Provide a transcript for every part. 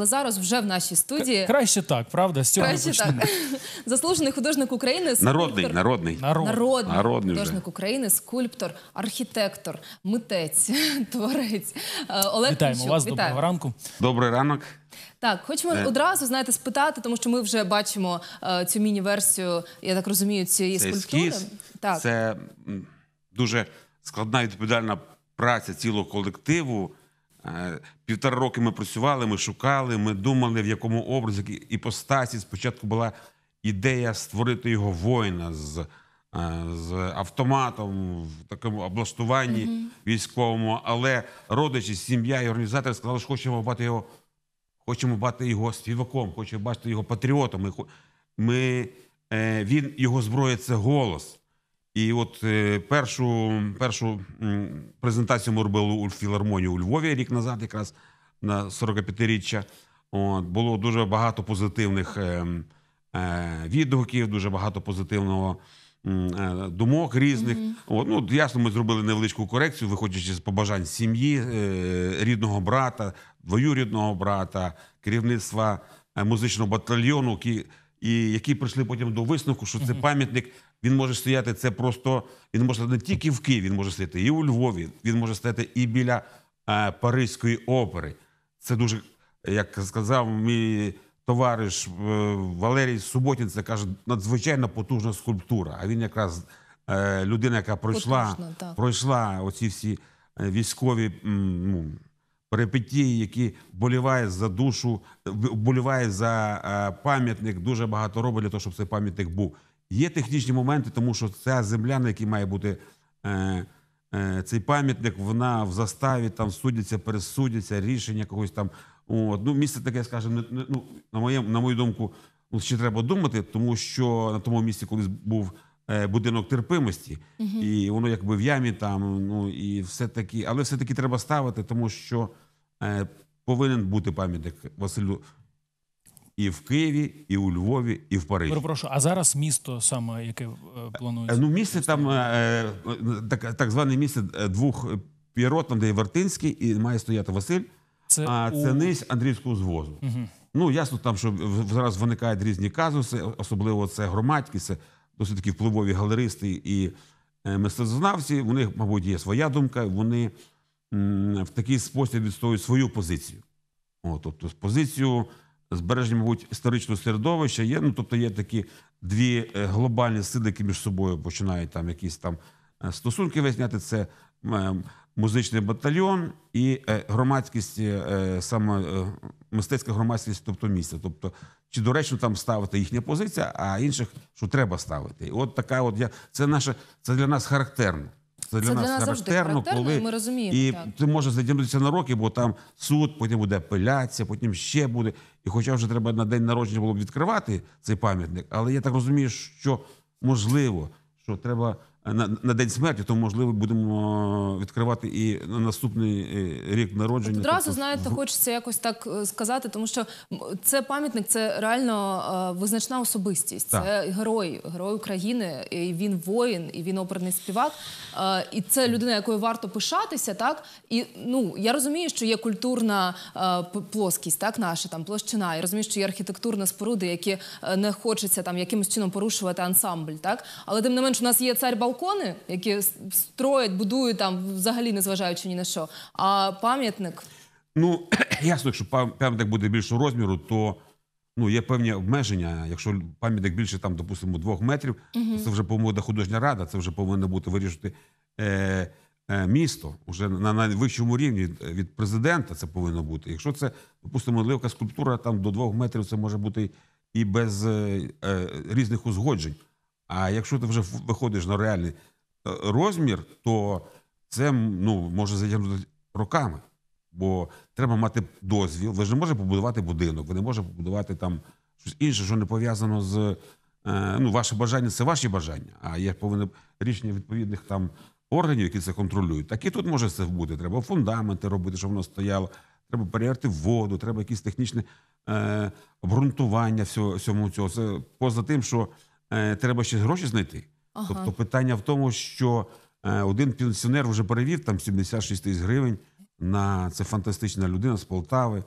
але зараз вже в нашій студії краще так, правда? З цього краще так. заслужений художник України скульптор... народний, народний народний, народний художник вже. України, скульптор, архітектор, митець, творець е, Олег Вітаємо Пінчук. вас. Вітаємо. Доброго ранку. Добрий ранок. Так, хочемо yeah. Е. одразу знаєте, спитати, тому що ми вже бачимо е, цю міні-версію, я так розумію, цієї це скульптури. Ескіз, так. Це дуже складна відповідальна праця цілого колективу. Е, півтора роки ми працювали, ми шукали, ми думали, в якому образі і іпостасі. Спочатку була ідея створити його воїна з е, з автоматом в такому облаштуванні угу. військовому. Але родичі, сім'я і організатори сказали, що хочемо бати його, хочемо бати його співаком, хочемо бачити його патріотом. Ми, ми, е, він, Його зброя це голос. І от е, першу першу презентацію ми робили у філармонії у Львові рік назад, якраз на 45-річчя. От, Було дуже багато позитивних е, е, відгуків, дуже багато позитивного думок різних. Mm -hmm. От, ну, Ясно, ми зробили невеличку корекцію, виходячи з побажань сім'ї, рідного брата, двоюрідного брата, керівництва музичного батальйону. який і які прийшли потім до висновку, що це пам'ятник. Він може стояти це просто. Він може не тільки в Києві, він може стояти і у Львові. Він може стояти і біля е, Паризької опери. Це дуже, як сказав мій товариш е, Валерій Суботін, це каже, надзвичайно потужна скульптура. А він якраз е, людина, яка пройшла, Потужно, пройшла оці всі е, військові. ну, Перепетії, які боліває за душу, боліває за е, пам'ятник, дуже багато робить для того, щоб цей пам'ятник був. Є технічні моменти, тому що ця земля, на якій має бути е, е, цей пам'ятник, вона в заставі там судяться, пересудяться, рішення когось там. От. Ну, місце таке, скажімо, ну, на, моє, на мою думку, ну, ще треба думати, тому що на тому місці колись був. Е, будинок терпимості, угу. і воно якби в ямі там. Ну і все таки, але все таки треба ставити, тому що е, повинен бути пам'ятник Василю. І в Києві, і у Львові, і в Парижі. Перепрошую, А зараз місто саме яке е, планується? Ну, місце там так так зване місце двох пірот, там де є Вертинський, і має стояти Василь, це а у... це низь Андрійського звозу. Угу. Ну ясно, там що зараз виникають різні казуси, особливо це громадські, це досить такі впливові галеристи і е, мистецтвознавці, у них, мабуть, є своя думка, вони в такий спосіб відстоюють свою позицію. О, тобто, позицію збереження, мабуть, історичного середовища є. Ну, тобто, є такі дві е, глобальні сили, які між собою починають там якісь там е, стосунки виясняти. Це музичний батальйон і громадськість, саме мистецька громадськість, тобто місця. Тобто, чи доречно там ставити їхня позиція, а інших, що треба ставити. І от така, от я це наше, це для нас характерно. Це для це нас, для характерно, коли і ми розуміємо, і так. ти можеш затягнутися на роки, бо там суд, потім буде апеляція, потім ще буде. І хоча вже треба на день народження було б відкривати цей пам'ятник, але я так розумію, що можливо, що треба. Е, на на день смерті, то можливо будемо е, відкривати і на наступний е, рік народження. одразу тобто, знаєте, хочеться якось так сказати, тому що це пам'ятник, це реально визначна особистість. Так. Це герой, герой України. і Він воїн, і він оперний співак. І це людина, якою варто пишатися, так і ну я розумію, що є культурна плоскість, так наша там площина. Я розумію, що є архітектурна споруди, які не хочеться там якимось чином порушувати ансамбль, так але тим не менш, у нас є цар Бау балкони, які строять, будують там взагалі незважаючи ні на що, а пам'ятник. Ну, ясно, якщо пам'ятник буде більшого розміру, то ну, є певні обмеження. Якщо пам'ятник більше, там, допустимо, двох метрів, угу. то це вже повинна художня рада, це вже повинно бути вирішити е, е, місто. Уже на найвищому рівні е, від президента це повинно бути. Якщо це, допустимо, ливка скульптура, там до двох метрів це може бути і без е, е, різних узгоджень. А якщо ти вже виходиш на реальний е, розмір, то це ну, може затягнути роками. Бо треба мати дозвіл. Ви ж не можете побудувати будинок, ви не можете побудувати там щось інше, що не пов'язано з е, ну, ваше бажання це ваші бажання. А є повинне рішення відповідних там органів, які це контролюють. Так і тут може це бути. Треба фундаменти робити, щоб воно стояло. Треба перевірити воду, треба якісь технічне е, обґрунтування Всьому цього. Це поза тим, що. Е, треба ще гроші знайти. Ага. Тобто, питання в тому, що е, один пенсіонер вже перевів там 76 тисяч гривень на це фантастична людина з Полтави,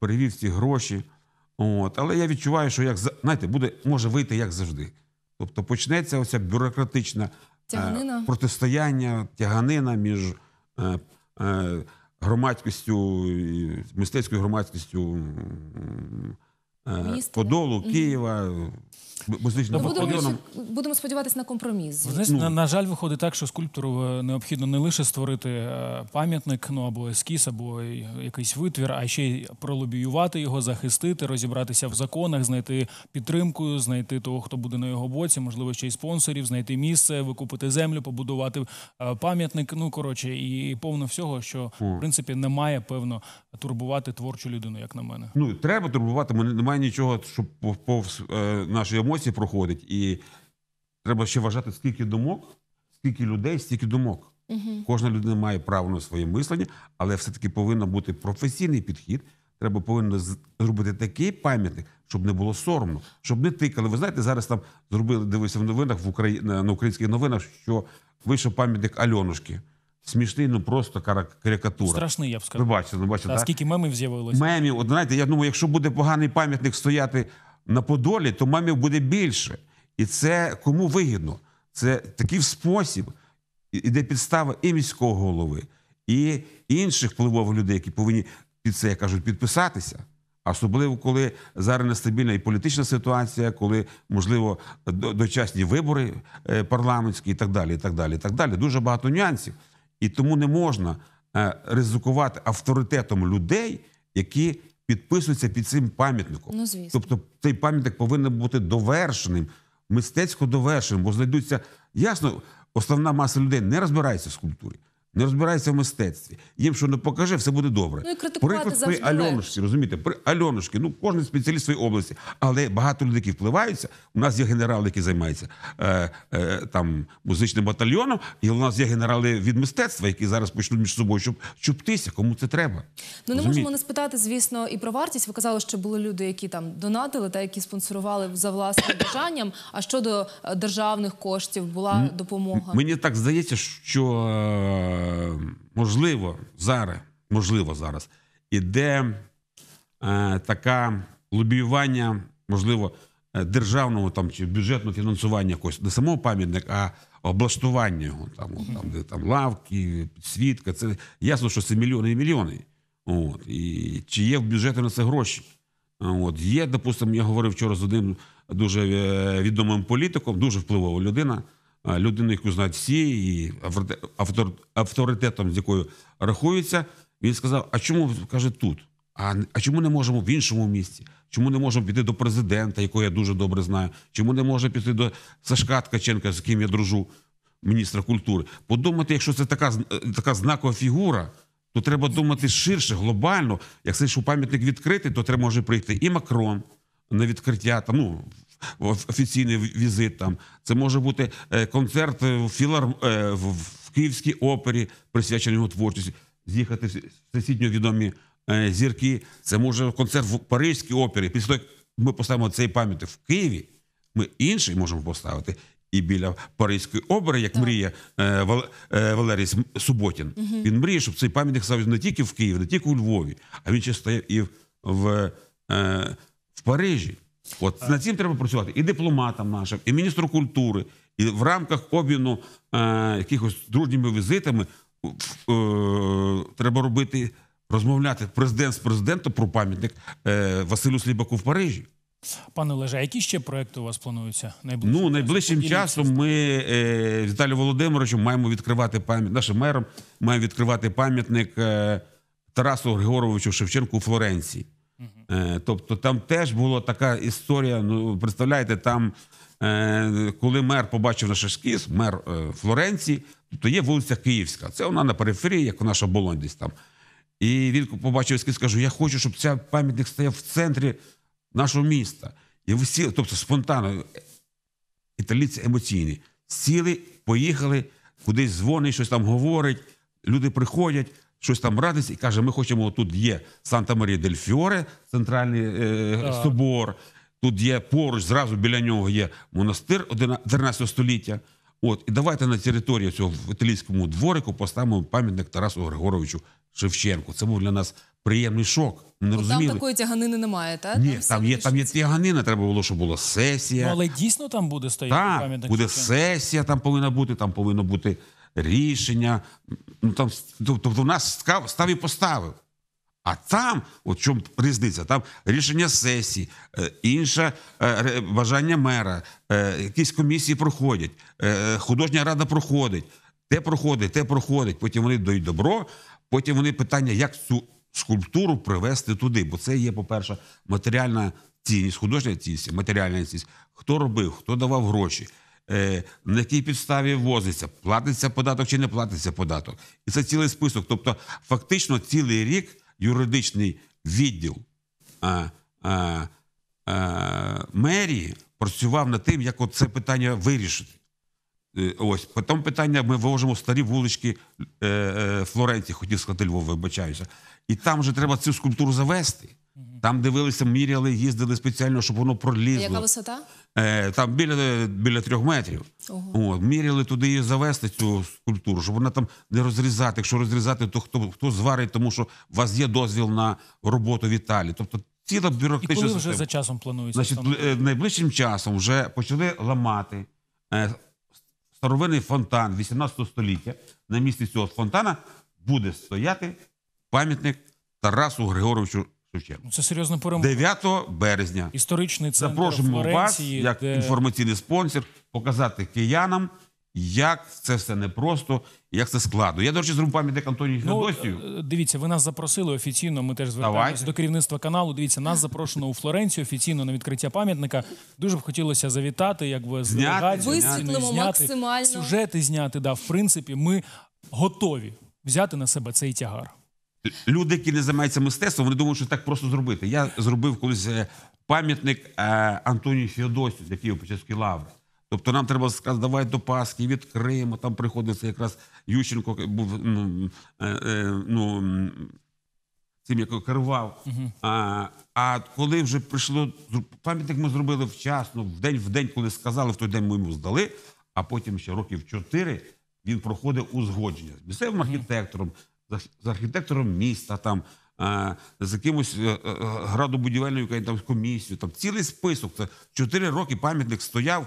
перевів ці гроші. От. Але я відчуваю, що як знаєте, буде може вийти як завжди. Тобто почнеться оця бюрократична е, тяганина. протистояння, тяганина між громадськістю, мистецькою громадськістю Містина. Подолу, Києва, Бо ну, будемо, будемо сподіватися на компроміс. Знаєш, ну. на, на жаль, виходить так, що скульптору е, необхідно не лише створити е, пам'ятник, ну або ескіз, або якийсь витвір, а ще й пролобіювати його, захистити, розібратися в законах, знайти підтримку, знайти того, хто буде на його боці, можливо, ще й спонсорів, знайти місце, викупити землю, побудувати е, пам'ятник. Ну коротше, і повно всього, що в принципі не має певно турбувати творчу людину, як на мене. Ну, треба турбувати, ми немає нічого, щоб пов- повз е, нашої емоцій проходить, і треба ще вважати, скільки думок, скільки людей, стільки думок. Угу. Кожна людина має право на своє мислення, але все-таки повинен бути професійний підхід. Треба повинно зробити такий пам'ятник, щоб не було соромно, щоб не тикали. Ви знаєте, зараз там зробили дивився в новинах в Украї... на українських новинах, що вийшов пам'ятник Альонушки. Смішний, ну просто карикатура. Страшний, я б сказав. Ви бачите, ну бачите, Та, так? скільки мемів з'явилося? Мемів, от знаєте, я думаю, якщо буде поганий пам'ятник стояти на Подолі, то мамів буде більше. І це кому вигідно. Це такий спосіб, іде підстава і міського голови, і інших впливових людей, які повинні під це як кажуть підписатися. Особливо коли зараз нестабільна і політична ситуація, коли можливо дочасні вибори е, парламентські і так далі. і так далі, і так далі. Дуже багато нюансів, і тому не можна е, ризикувати авторитетом людей, які підписується під цим пам'ятником. Ну, звісно. Тобто цей пам'ятник повинен бути довершеним, мистецько довершеним, бо знайдуться ясно, основна маса людей не розбирається в скульптурі. Не розбирається в мистецтві. Їм що не покаже, все буде добре. Ну і критикувати Приклад завжди при Альонушці, розумієте, при Альонушці, ну кожен спеціаліст своєї області, але багато людей які впливаються. У нас є генерали, які займаються е, е, там музичним батальйоном, і у нас є генерали від мистецтва, які зараз почнуть між собою, щоб чуптися, кому це треба. Ну не можемо не спитати, звісно, і про вартість. Ви казали, що були люди, які там донатили та які спонсорували за власним бажанням. А щодо е, державних коштів була допомога. Мені так здається, що. Е, можливо, зараз можливо зараз іде е, така лобіювання, можливо, е, державного там чи бюджетного фінансування якогось не самого пам'ятника, а облаштування його там, от, там де там лавки, свідка. Це ясно, що це мільйони і мільйони. От, І чи є в бюджеті на це гроші? От Є, допустимо, я говорив вчора з одним дуже відомим політиком, дуже впливова людина. Е, людину, яку знають всі, і авторитетом, з якою рахується, він сказав: А чому каже тут? А а чому не можемо в іншому місці? Чому не можемо піти до президента, якого я дуже добре знаю? Чому не можемо піти до Сашка Ткаченка, з ким я дружу, міністра культури? Подумати, якщо це така е, така знакова фігура. То треба думати ширше, глобально. Як це що пам'ятник відкритий, то треба може прийти і Макрон на відкриття. Там ну офіційний візит. Там це може бути е, концерт в філар е, в Київській опері, присвячений його творчості, з'їхати в сусідньо відомі е, зірки. Це може концерт в Паризькій опері. Після того, як ми поставимо цей пам'ятник в Києві. Ми інший можемо поставити. І біля Паризької опери, як так. мріє е, Вал, е, Валерій Суботін, угу. він мріє, щоб цей пам'ятник став не тільки в Києві, не тільки у Львові, а він ще стояв і в, в, е, в Парижі. От над цим треба працювати і дипломатам нашим, і міністру культури, і в рамках обміну е, якихось дружніми візитами е, треба робити розмовляти президент з президентом про пам'ятник е, Василю Слібаку в Парижі. Пане Олеже, які ще проекти у вас плануються найближчим Ну, найближчим часом? ми е, з Віталієм маємо відкривати пам'ятник нашим мером. Маємо відкривати пам'ятник е, Тарасу Григоровичу Шевченку у Флоренції. Е, тобто там теж була така історія. Ну, представляєте, там, е, коли мер побачив наш ескіз, мер е, Флоренції, тобто є вулиця Київська, це вона на периферії, як наша Болонь десь там. І він побачив ескіз, каже: Я хочу, щоб цей пам'ятник стояв в центрі нашого міста. І всі, тобто спонтанно, італійці емоційні, сіли, поїхали, кудись дзвонить, щось там говорить, люди приходять щось там радиться і каже: ми хочемо тут є Санта Марія дель Фіоре, центральний е, собор. Тут є поруч, зразу біля нього є монастир 14 століття. От, і давайте на території цього в італійському дворику поставимо пам'ятник Тарасу Григоровичу Шевченку. Це був для нас приємний шок. Ми не розуміли. Там такої тяганини немає, так? Ні, там, там є там є тяганина. Треба було, щоб була сесія. Ну, але дійсно там буде стояти пам'ятник. Буде сесія, там повинна бути, там повинно бути рішення. Ну, там, Тобто в нас став, став і поставив. А там, от чому різниця, там рішення сесії, е, інше е, бажання мера, е, якісь комісії проходять, художня рада проходить, те проходить, те проходить. Потім вони дають добро, потім вони питання, як цю скульптуру привезти туди. Бо це є, по-перше, матеріальна цінність, художня цінність, матеріальна цінність. Хто робив, хто давав гроші. Е, на якій підставі ввозиться, платиться податок чи не платиться податок. І це цілий список. Тобто, фактично, цілий рік юридичний відділ а, а, а, мерії працював над тим, як це питання вирішити. Е, ось потім питання: ми вивожемо старі вулички е, Флоренції, хотів сказати Львова, вибачаюся. І там вже треба цю скульптуру завести. Там дивилися, міряли, їздили спеціально, щоб воно пролізло. Яка висота? Е, там біля біля трьох метрів. Ого. От, Міряли туди і завести цю скульптуру, щоб вона там не розрізати. Якщо розрізати, то хто хто зварить, тому що у вас є дозвіл на роботу в Італії. Тобто ціла бюрократична. І коли вже за часом планується? Значить, е, найближчим часом вже почали ламати е, старовинний фонтан 18 століття. На місці цього фонтана буде стояти пам'ятник Тарасу Григоровичу. Шевченко. Ну, це серйозна перемога. 9 березня. Історичний центр запрошуємо вас як де... інформаційний спонсор показати киянам. Як це все непросто, як це складно. Я, до речі, зробив пам'ятник Антонію Феодосію. Ну, е, дивіться, ви нас запросили офіційно. Ми теж звертаємося до керівництва каналу. Дивіться, нас запрошено у Флоренцію офіційно на відкриття пам'ятника. Дуже б хотілося завітати, Як якби з висвітлимо максимально сюжети зняти. Да, в принципі, ми готові взяти на себе цей тягар люди, які не займаються мистецтвом, вони думають, що так просто зробити. Я зробив колись е, пам'ятник е, Антонію Феодосію, з Києва Печерської лаври. Тобто нам треба сказати, давай до Пасхи відкриємо. Там приходиться якраз Ющенко був ну, е, ну цим як керував. Угу. А а коли вже прийшло пам'ятник, ми зробили вчасно, в день в день, коли сказали, в той день ми йому здали. А потім ще років чотири він проходив узгодження з місцевим угу. архітектором, з архітектором міста, там, е, з якимось е, е, градобудівельною там, комісією. Там, цілий список. Це Чотири роки пам'ятник стояв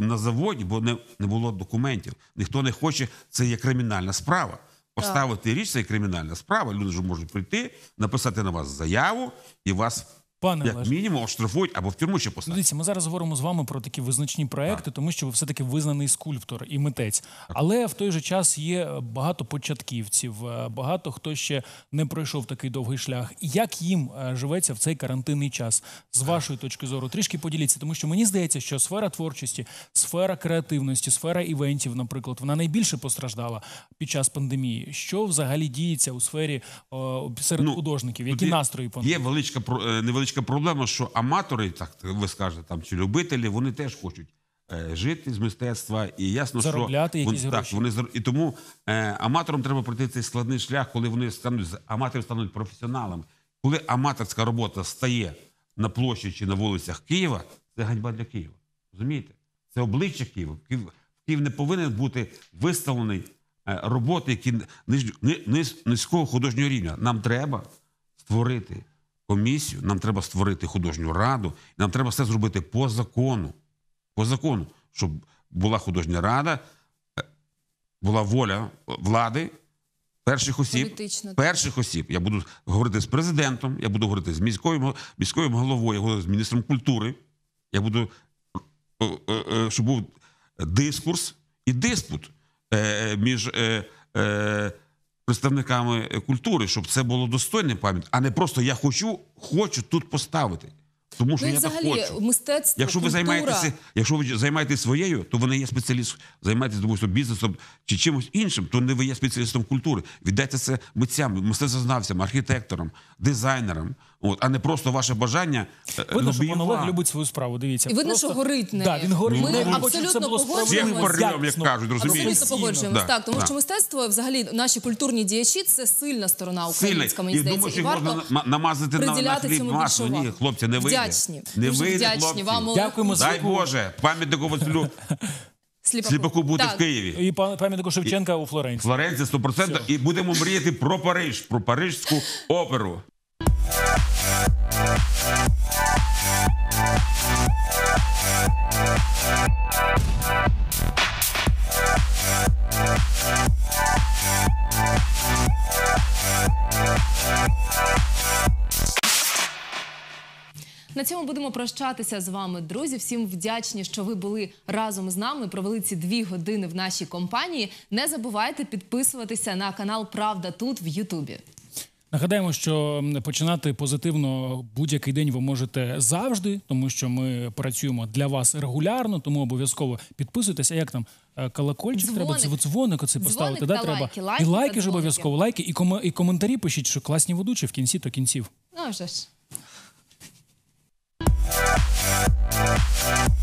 на заводі, бо не, не було документів. Ніхто не хоче, це є кримінальна справа. Поставити річ це є кримінальна справа. Люди ж можуть прийти, написати на вас заяву і вас. Пане Як Олеж. мінімум оштрафують або в тюрму ще ну, посадять. Дивіться, ми зараз говоримо з вами про такі визначні проекти, тому що ви все таки визнаний скульптор і митець. Але в той же час є багато початківців, е, багато хто ще не пройшов такий довгий шлях. Як їм е, живеться в цей карантинний час? З вашої точки зору, трішки поділіться, тому що мені здається, що сфера творчості, сфера креативності, сфера івентів, наприклад, вона найбільше постраждала під час пандемії. Що взагалі діється у сфері о, серед ну, художників? Які настрої панують? є величка е, невеличка невеличка проблема, що аматори, так ви скажете, там чи любителі, вони теж хочуть. Е, жити з мистецтва і ясно, Заробляти що вони, якісь так, вони і тому е, аматорам треба пройти цей складний шлях, коли вони стануть з аматорів стануть професіоналами. Коли аматорська робота стає на площі чи на вулицях Києва, це ганьба для Києва. Розумієте? Це обличчя Києва. Київ, Київ не повинен бути виставлений е, роботи, які ниж, ниж, низького художнього рівня. Нам треба створити комісію, нам треба створити художню раду, нам треба все зробити по закону. По закону, щоб була художня рада, е, була воля влади. Перших осіб Політично, перших так. осіб я буду говорити з президентом, я буду говорити з міською міською головою, я буду з міністром культури. Я буду е, е, щоб був дискурс і диспут між представниками е, культури, щоб це було достойне пам'ять, а не просто я хочу, хочу тут поставити. Тому що ну, я взагалі, так хочу. мистецтво, якщо ви займаєтеся, якщо ви займаєтесь своєю, то ви не є спеціаліст, займаєтесь допустим, бізнесом чи чимось іншим, то не ви є спеціалістом культури. Віддайте це митцям, мистецтвознавцям, архітекторам, дизайнером, от а не просто ваше бажання. Е, видно, що пан Олег любить свою справу. Дивіться, і видно, що горить не Да, він горить. Ми ну, нею. Ну, абсолютно погоджуємося. як кажуть, розумієте? Абсолютно погоджуємося. Да, так, тому да. що мистецтво, взагалі, наші культурні діячі це сильна сторона українська. Мені здається, і, і варто намазати на нас масло. Ні, хлопці, не вийде. Вдячні. Не вийде, вдячні вам. Дякуємо за Дай Боже, пам'ятнику. Василю Сліпаку, Сліпаку бути так. в Києві. І пам- пам'ятнику Шевченка у Флоренції. Флоренція 100%. І будемо мріяти про Париж, про парижську оперу. будемо прощатися з вами, друзі. Всім вдячні, що ви були разом з нами. Провели ці дві години в нашій компанії. Не забувайте підписуватися на канал Правда тут в Ютубі. Нагадаємо, що починати позитивно будь-який день ви можете завжди, тому що ми працюємо для вас регулярно, тому обов'язково підписуйтесь. А Як там е, колокольчик треба дзвоник, дзвоник оце поставити? да, треба і лайки ж обов'язково лайки і ком і коментарі пишіть, що класні ведучі в кінці то кінців. Ну, вже ж. Bye.